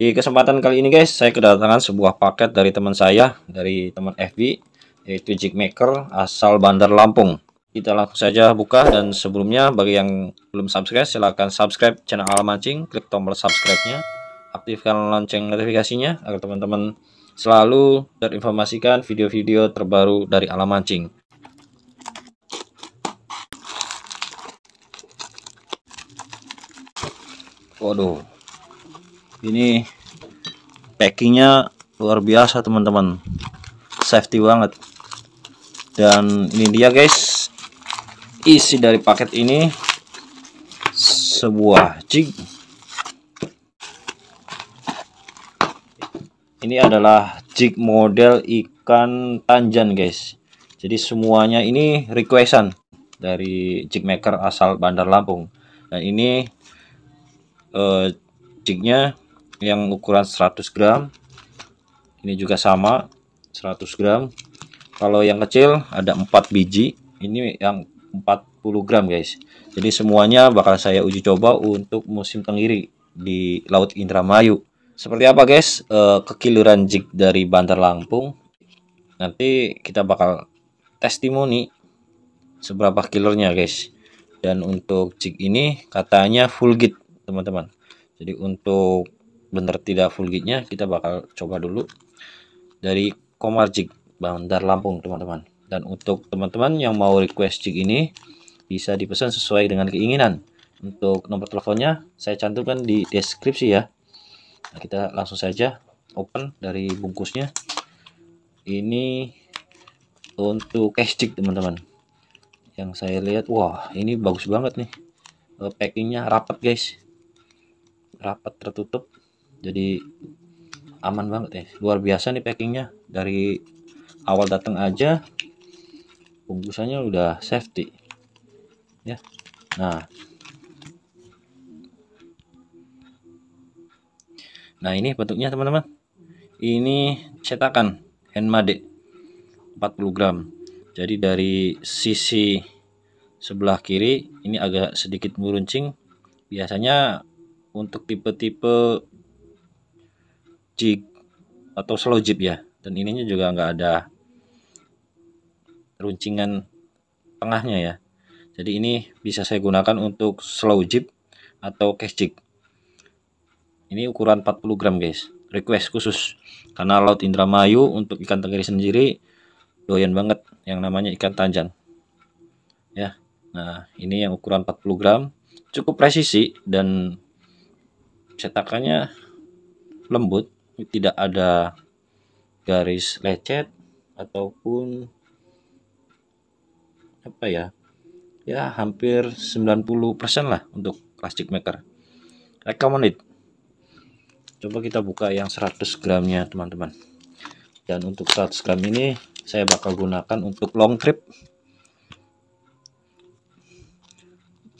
Di kesempatan kali ini guys, saya kedatangan sebuah paket dari teman saya, dari teman FB, yaitu jig maker asal Bandar Lampung. Kita langsung saja buka dan sebelumnya bagi yang belum subscribe silahkan subscribe channel Alam Mancing, klik tombol subscribe-nya, aktifkan lonceng notifikasinya agar teman-teman selalu terinformasikan video-video terbaru dari Alam Mancing. Waduh, ini packingnya luar biasa teman-teman safety banget dan ini dia guys isi dari paket ini sebuah jig ini adalah jig model ikan tanjan guys jadi semuanya ini requestan dari jig maker asal Bandar Lampung dan ini uh, jignya yang ukuran 100 gram ini juga sama 100 gram kalau yang kecil ada 4 biji ini yang 40 gram guys jadi semuanya bakal saya uji coba untuk musim tenggiri di Laut Indramayu seperti apa guys eh, kekiluran jig dari Bantar Lampung nanti kita bakal testimoni seberapa killernya guys dan untuk jig ini katanya full git teman-teman jadi untuk bener tidak full gignya kita bakal coba dulu dari komar jig Bandar Lampung teman-teman dan untuk teman-teman yang mau request jig ini bisa dipesan sesuai dengan keinginan untuk nomor teleponnya saya cantumkan di deskripsi ya nah, kita langsung saja open dari bungkusnya ini untuk cash jig teman-teman yang saya lihat wah ini bagus banget nih eh, packingnya rapat guys rapat tertutup jadi aman banget ya luar biasa nih packingnya dari awal datang aja bungkusannya udah safety ya nah nah ini bentuknya teman-teman ini cetakan handmade 40 gram jadi dari sisi sebelah kiri ini agak sedikit meruncing biasanya untuk tipe-tipe jig atau slow jib ya dan ininya juga nggak ada runcingan tengahnya ya jadi ini bisa saya gunakan untuk slow jib atau cash jig ini ukuran 40 gram guys request khusus karena laut Indramayu untuk ikan tenggiri sendiri doyan banget yang namanya ikan tanjan ya nah ini yang ukuran 40 gram cukup presisi dan cetakannya lembut tidak ada garis lecet ataupun apa ya ya hampir 90% lah untuk plastik maker recommended coba kita buka yang 100 gramnya teman-teman dan untuk 100 gram ini saya bakal gunakan untuk long trip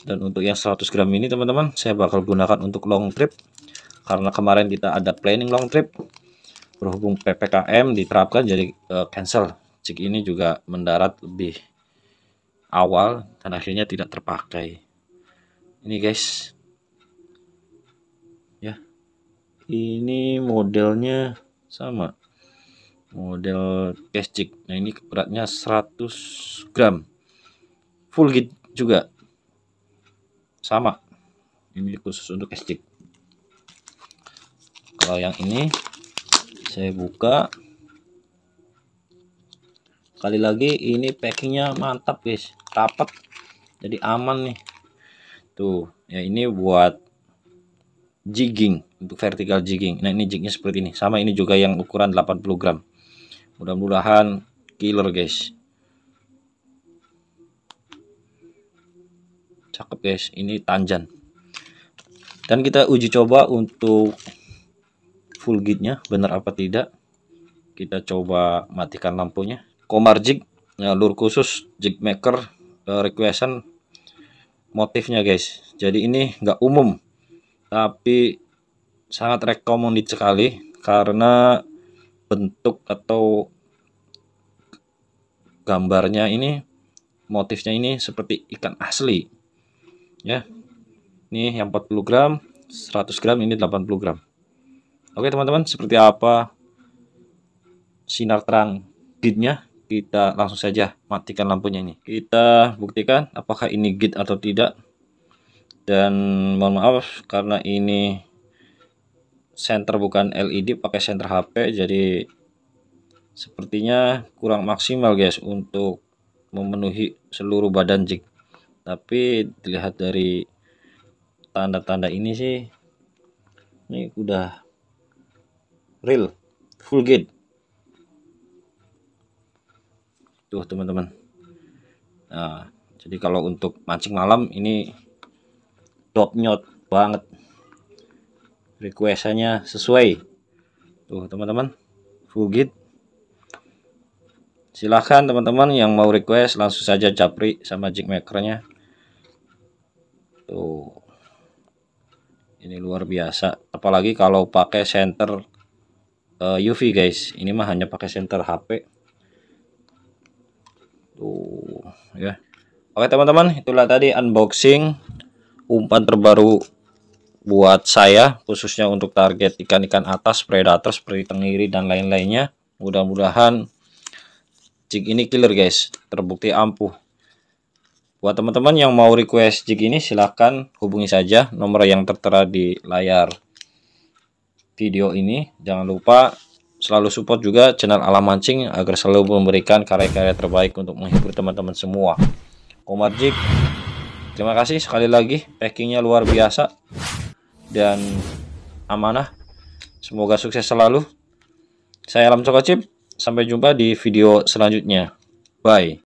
dan untuk yang 100 gram ini teman-teman saya bakal gunakan untuk long trip karena kemarin kita ada planning long trip berhubung PPKM diterapkan jadi uh, cancel cik ini juga mendarat lebih awal dan akhirnya tidak terpakai ini guys ya ini modelnya sama model cik nah ini beratnya 100 gram full git juga sama ini khusus untuk cik kalau yang ini saya buka Kali lagi ini packingnya mantap guys rapat jadi aman nih tuh ya ini buat jigging untuk vertikal jigging nah ini jignya seperti ini sama ini juga yang ukuran 80 gram mudah-mudahan killer guys cakep guys ini tanjan dan kita uji coba untuk full guide-nya, benar apa tidak kita coba matikan lampunya komar jig lur khusus jig maker eh, requestan motifnya guys jadi ini nggak umum tapi sangat rekomendasi sekali karena bentuk atau gambarnya ini motifnya ini seperti ikan asli ya ini yang 40 gram 100 gram ini 80 gram Oke teman-teman, seperti apa sinar terang gitnya Kita langsung saja matikan lampunya ini. Kita buktikan apakah ini git atau tidak. Dan mohon maaf karena ini center bukan LED pakai center HP jadi sepertinya kurang maksimal guys untuk memenuhi seluruh badan jig. Tapi dilihat dari tanda-tanda ini sih ini udah Real, full gate tuh teman-teman nah jadi kalau untuk mancing malam ini top nyot banget Requestnya sesuai tuh teman-teman full gate silahkan teman-teman yang mau request langsung saja capri sama jig makernya tuh ini luar biasa apalagi kalau pakai center uh, eh, UV guys ini mah hanya pakai senter HP tuh ya oke teman-teman itulah tadi unboxing umpan terbaru buat saya khususnya untuk target ikan-ikan atas predator seperti tengiri dan lain-lainnya mudah-mudahan jig ini killer guys terbukti ampuh buat teman-teman yang mau request jig ini silahkan hubungi saja nomor yang tertera di layar video ini jangan lupa selalu support juga channel alam mancing agar selalu memberikan karya-karya terbaik untuk menghibur teman-teman semua Komarjik terima kasih sekali lagi packingnya luar biasa dan amanah semoga sukses selalu saya Alam Cokocip sampai jumpa di video selanjutnya bye